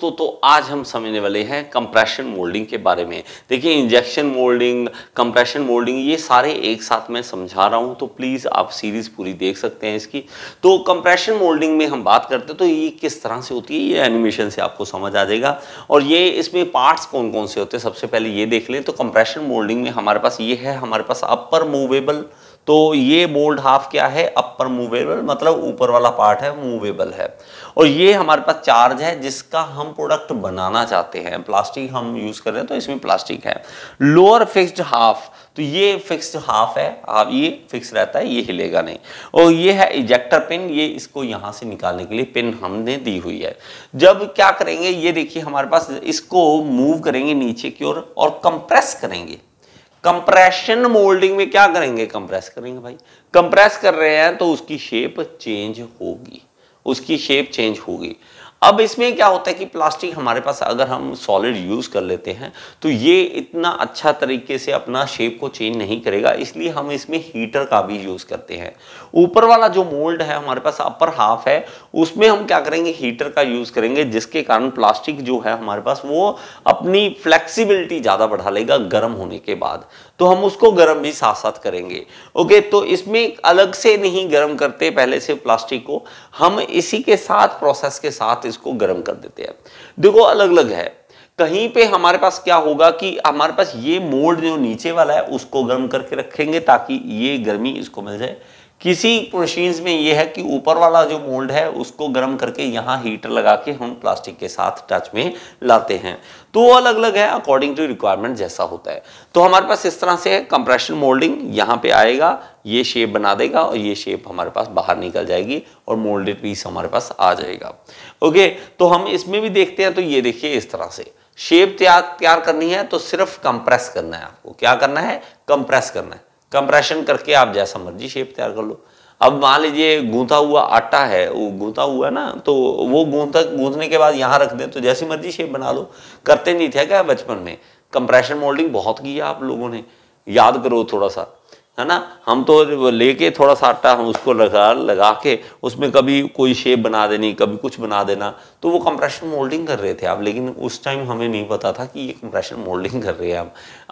दोस्तों तो आज हम समझने वाले हैं कंप्रेशन मोल्डिंग के बारे में देखिए इंजेक्शन मोल्डिंग कंप्रेशन मोल्डिंग ये सारे एक साथ मैं समझा रहा हूं तो प्लीज़ आप सीरीज़ पूरी देख सकते हैं इसकी तो कंप्रेशन मोल्डिंग में हम बात करते हैं तो ये किस तरह से होती है ये एनिमेशन से आपको समझ आ जाएगा और ये इसमें पार्ट्स कौन कौन से होते हैं सबसे पहले ये देख लें तो कंप्रेशन मोल्डिंग में हमारे पास ये है हमारे पास अपर मूवेबल तो ये मोल्ड हाफ क्या है अपर मूवेबल मतलब ऊपर वाला पार्ट है मूवेबल है और ये हमारे पास चार्ज है जिसका हम प्रोडक्ट बनाना चाहते हैं प्लास्टिक हम यूज़ कर रहे हैं तो इसमें प्लास्टिक है लोअर फिक्स्ड हाफ तो ये फिक्स्ड हाफ है हाफ ये फिक्स रहता है ये हिलेगा नहीं और ये है इजेक्टर पिन ये इसको यहाँ से निकालने के लिए पिन हमने दी हुई है जब क्या करेंगे ये देखिए हमारे पास इसको मूव करेंगे नीचे की ओर और, और कंप्रेस करेंगे कंप्रेशन मोल्डिंग में क्या करेंगे कंप्रेस करेंगे भाई कंप्रेस कर रहे हैं तो उसकी शेप चेंज होगी उसकी शेप चेंज होगी अब इसमें क्या होता है कि प्लास्टिक हमारे पास अगर हम सॉलिड यूज़ कर लेते हैं तो ये इतना अच्छा तरीके से अपना शेप को चेंज नहीं करेगा इसलिए हम इसमें हीटर का भी यूज़ करते हैं ऊपर वाला जो मोल्ड है हमारे पास अपर हाफ है उसमें हम क्या करेंगे हीटर का यूज़ करेंगे जिसके कारण प्लास्टिक जो है हमारे पास वो अपनी फ्लेक्सीबिलिटी ज़्यादा बढ़ा लेगा गर्म होने के बाद तो हम उसको गर्म भी साथ साथ करेंगे ओके तो इसमें अलग से नहीं गर्म करते पहले से प्लास्टिक को हम इसी के साथ प्रोसेस के साथ इसको गर्म कर देते हैं देखो अलग अलग है कहीं पे हमारे पास क्या होगा कि हमारे पास ये मोड जो नीचे वाला है उसको गर्म करके रखेंगे ताकि ये गर्मी इसको मिल जाए किसी मशीन्स में ये है कि ऊपर वाला जो मोल्ड है उसको गर्म करके यहाँ हीटर लगा के हम प्लास्टिक के साथ टच में लाते हैं तो वो अलग अलग है अकॉर्डिंग टू रिक्वायरमेंट जैसा होता है तो हमारे पास इस तरह से कंप्रेशन मोल्डिंग यहाँ पे आएगा ये शेप बना देगा और ये शेप हमारे पास बाहर निकल जाएगी और मोल्डेड पीस हमारे पास आ जाएगा ओके तो हम इसमें भी देखते हैं तो ये देखिए इस तरह से शेप तैयार तैयार करनी है तो सिर्फ कंप्रेस करना है आपको क्या करना है कंप्रेस करना है कंप्रेशन करके आप जैसा मर्जी शेप तैयार कर लो अब मान लीजिए गूंथा हुआ आटा है वो गूंथा हुआ ना तो वो गूंथा गूंथने के बाद यहाँ रख दें तो जैसी मर्जी शेप बना लो करते नहीं थे क्या बचपन में कंप्रेशन मोल्डिंग बहुत की है आप लोगों ने याद करो थोड़ा सा है ना हम तो लेके थोड़ा सा आटा हम उसको लगा लगा के उसमें कभी कोई शेप बना देनी कभी कुछ बना देना तो वो कंप्रेशन मोल्डिंग कर रहे थे आप लेकिन उस टाइम हमें नहीं पता था कि ये कंप्रेशन मोल्डिंग कर रहे हैं हम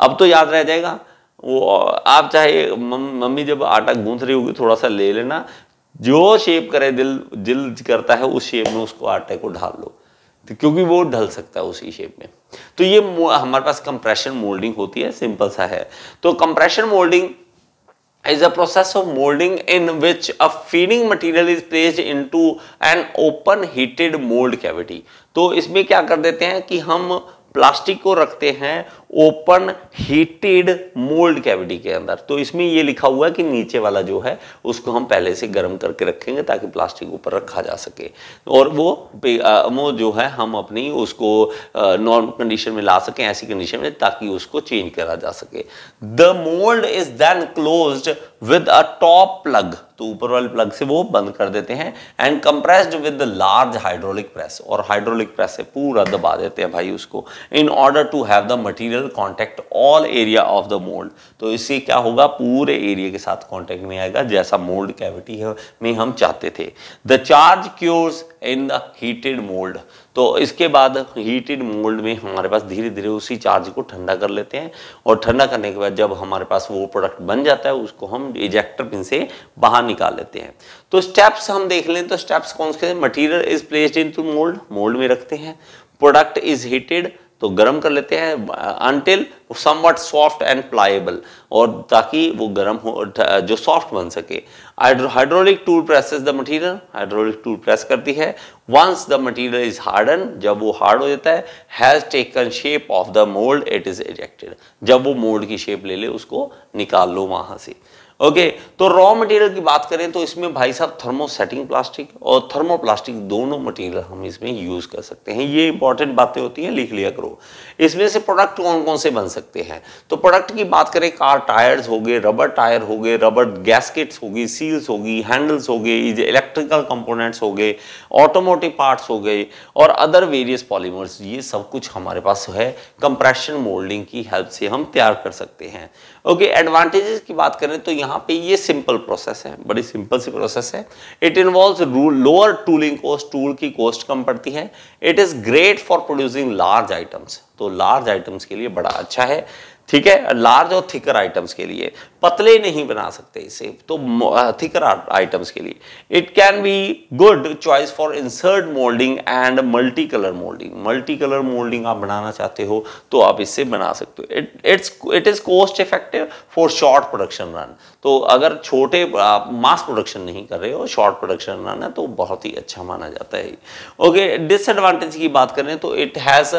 अब तो याद रह जाएगा वो आप चाहे मम्मी जब आटा गूंथ रही होगी थोड़ा सा ले लेना जो शेप करे दिल दिल करता है उस शेप में उसको आटे को ढाल लो तो क्योंकि वो ढल सकता है उसी शेप में तो ये हमारे पास कंप्रेशन मोल्डिंग होती है सिंपल सा है तो compression moulding is a process of moulding in which a feeding material is placed into an open heated mould cavity तो इसमें क्या कर देते हैं कि हम प्लास्टिक को रखते हैं ओपन हीटेड मोल्ड कैविटी के अंदर तो इसमें ये लिखा हुआ है कि नीचे वाला जो है उसको हम पहले से गर्म करके रखेंगे ताकि प्लास्टिक ऊपर रखा जा सके और वो वो जो है हम अपनी उसको नॉर्मल कंडीशन में ला सकें ऐसी कंडीशन में ताकि उसको चेंज करा जा सके the mould is then close with a top plug तो ऊपर वाले प्लग से वो बंद कर देते हैं and compressed with large hydraulic press और हाइड्रोलिक प्रेस से पूरा दबा देते हैं भाई उसको in order to have the material material contact all area of the mould तो इससे क्या होगा पूरे एरिया के साथ कांटेक्ट में आएगा जैसा मोल्ड कैविटी में हम चाहते थे the charge cures in the heated mould तो इसके बाद हीटेड मोल्ड में हमारे पास धीरे धीरे उसी चार्ज को ठंडा कर लेते हैं और ठंडा करने के बाद जब हमारे पास वो प्रोडक्ट बन जाता है उसको हम इजेक्टर पिन से बाहर निकाल लेते हैं तो स्टेप्स हम देख लें तो स्टेप्स कौन से material is placed into mould mould में रखते हैं प्रोडक्ट इज हीटेड तो गर्म कर लेते हैं until what soft and pliable और ताकि वो गर्म हो जो सॉफ्ट बन सके hydraulic tool is the material hydraulic tool press करती है once the material is harden जब वो हार्ड हो जाता है has taken shape of the mould it is ejected जब वो मोल्ड की शेप ले ले उसको निकाल लो वहां से ओके तो रॉ मटेरियल की बात करें तो इसमें भाई साहब थर्मोसेटिंग प्लास्टिक और थर्मोप्लास्टिक दोनों मटेरियल हम इसमें यूज कर सकते हैं ये इंपॉर्टेंट बातें होती हैं लिख लिया करो इसमें से प्रोडक्ट कौन कौन से बन सकते हैं तो प्रोडक्ट की बात करें कार टायर्स हो गए रबर टायर हो गए रबर गैसकेट्स होगी सील्स होगी हैंडल्स हो गए इलेक्ट्रिकल कंपोनेंट्स हो गए ऑटोमोटिव पार्ट्स हो गए और अदर वेरियस पॉलीमर्स ये सब कुछ हमारे पास है कंप्रेशन मोल्डिंग की हेल्प से हम तैयार कर सकते हैं ओके एडवांटेजेस की बात करें तो यहाँ यहाँ पे ये सिंपल प्रोसेस है बड़ी सिंपल सी प्रोसेस है it involve lower tooling cost tool की कॉस्ट कम पड़ती है it is great for producing large items तो लार्ज आइटम्स के लिए बड़ा अच्छा है ठीक है लार्ज और थिकर आइटम्स के लिए पतले नहीं बना सकते इसे तो थिकर आइटम्स के लिए it can be good choice for insert moulding and multi colour moulding multi colour moulding आप बनाना चाहते हो तो आप इससे बना सकते हो it it's it is cost effective for short production run तो अगर छोटे आप मास प्रोडक्शन नहीं कर रहे हो शॉर्ट प्रोडक्शन रन है तो बहुत ही अच्छा माना जाता है ओके डिसएडवांटेज की बात करें तो it has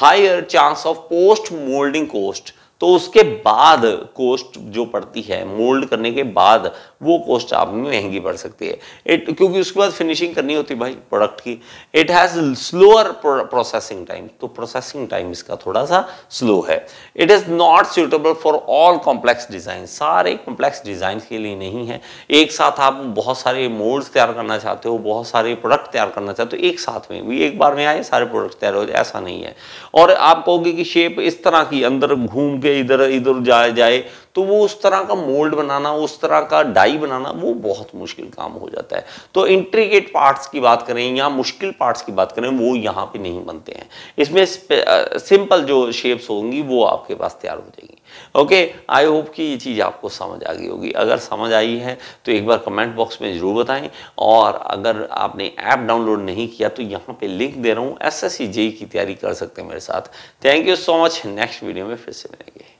higher chance of post moulding cost तो उसके बाद कोस्ट जो पड़ती है मोल्ड करने के बाद वो कोस्ट आप में महंगी पड़ सकती है इट क्योंकि उसके बाद फिनिशिंग करनी होती भाई प्रोडक्ट की it has slower processing time तो प्रोसेसिंग टाइम इसका थोड़ा सा स्लो है it is not suitable for all complex design सारे कॉम्प्लेक्स डिज़ाइन के लिए नहीं है एक साथ आप बहुत सारे मोल्ड्स तैयार करना चाहते हो बहुत सारे प्रोडक्ट तैयार करना चाहते हो एक साथ में भी एक बार में आए सारे प्रोडक्ट तैयार हो जाए ऐसा नहीं है और आप कहोगे कि शेप इस तरह की अंदर घूम के इधर इधर जाए जाए तो वो उस तरह का मोल्ड बनाना उस तरह का डाई बनाना वो बहुत मुश्किल काम हो जाता है तो इंट्रीगेट पार्ट्स की बात करें या मुश्किल पार्ट्स की बात करें वो यहाँ पे नहीं बनते हैं इसमें सिंपल जो शेप्स होंगी वो आपके पास तैयार हो जाएगी ओके आई होप कि ये चीज़ आपको समझ आ गई होगी अगर समझ आई है तो एक बार कमेंट बॉक्स में ज़रूर बताएं और अगर आपने ऐप डाउनलोड नहीं किया तो यहाँ पर लिंक दे रहा हूँ एस एस की तैयारी कर सकते हैं मेरे साथ thank you so much next video में फिर से मिलेंगे